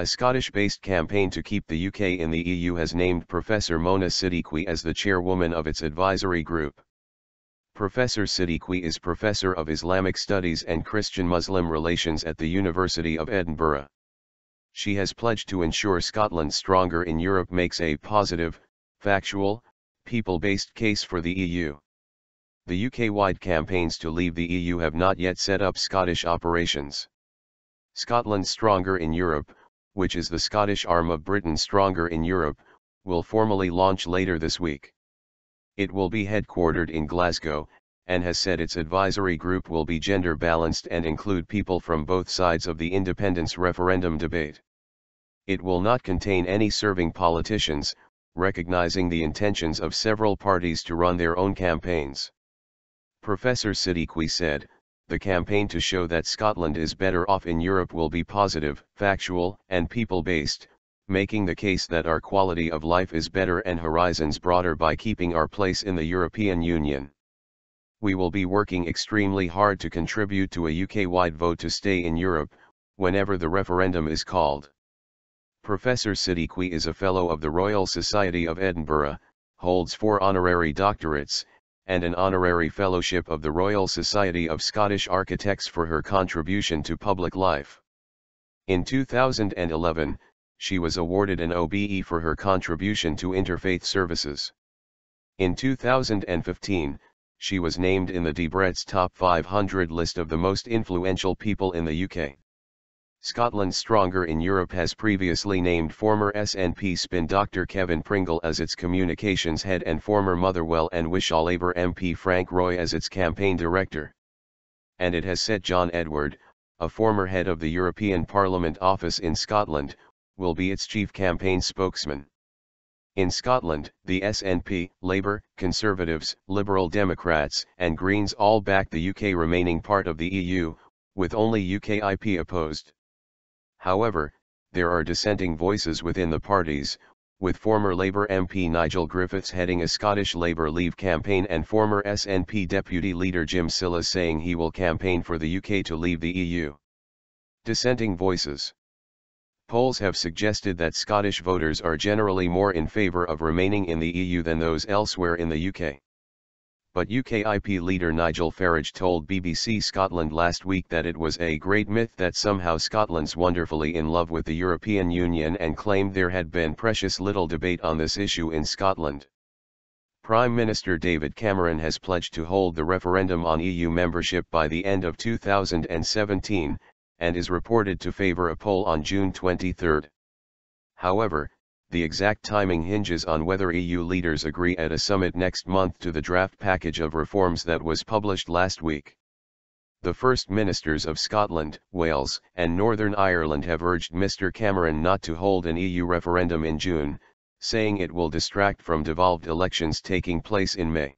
A Scottish-based campaign to keep the UK in the EU has named Professor Mona Siddiqui as the chairwoman of its advisory group. Professor Siddiqui is Professor of Islamic Studies and Christian-Muslim Relations at the University of Edinburgh. She has pledged to ensure Scotland stronger in Europe makes a positive, factual, people-based case for the EU. The UK-wide campaigns to leave the EU have not yet set up Scottish operations. Scotland Stronger in Europe, which is the Scottish arm of Britain stronger in Europe, will formally launch later this week. It will be headquartered in Glasgow, and has said its advisory group will be gender balanced and include people from both sides of the independence referendum debate. It will not contain any serving politicians, recognizing the intentions of several parties to run their own campaigns. Professor Siddiqui said, the campaign to show that Scotland is better off in Europe will be positive, factual, and people-based, making the case that our quality of life is better and horizons broader by keeping our place in the European Union. We will be working extremely hard to contribute to a UK-wide vote to stay in Europe, whenever the referendum is called. Professor Siddiqui is a Fellow of the Royal Society of Edinburgh, holds four honorary doctorates, and an honorary fellowship of the Royal Society of Scottish Architects for her contribution to public life. In 2011, she was awarded an OBE for her contribution to interfaith services. In 2015, she was named in the Debrett's Top 500 list of the most influential people in the UK. Scotland's Stronger in Europe has previously named former SNP spin Dr Kevin Pringle as its communications head and former Motherwell and Wishaw Labour MP Frank Roy as its campaign director. And it has said John Edward, a former head of the European Parliament office in Scotland, will be its chief campaign spokesman. In Scotland, the SNP, Labour, Conservatives, Liberal Democrats and Greens all back the UK remaining part of the EU, with only UKIP opposed. However, there are dissenting voices within the parties, with former Labour MP Nigel Griffiths heading a Scottish Labour Leave campaign and former SNP Deputy Leader Jim Silla saying he will campaign for the UK to leave the EU. Dissenting voices Polls have suggested that Scottish voters are generally more in favour of remaining in the EU than those elsewhere in the UK but UKIP leader Nigel Farage told BBC Scotland last week that it was a great myth that somehow Scotland's wonderfully in love with the European Union and claimed there had been precious little debate on this issue in Scotland. Prime Minister David Cameron has pledged to hold the referendum on EU membership by the end of 2017, and is reported to favour a poll on June 23. However, the exact timing hinges on whether EU leaders agree at a summit next month to the draft package of reforms that was published last week. The First Ministers of Scotland, Wales, and Northern Ireland have urged Mr Cameron not to hold an EU referendum in June, saying it will distract from devolved elections taking place in May.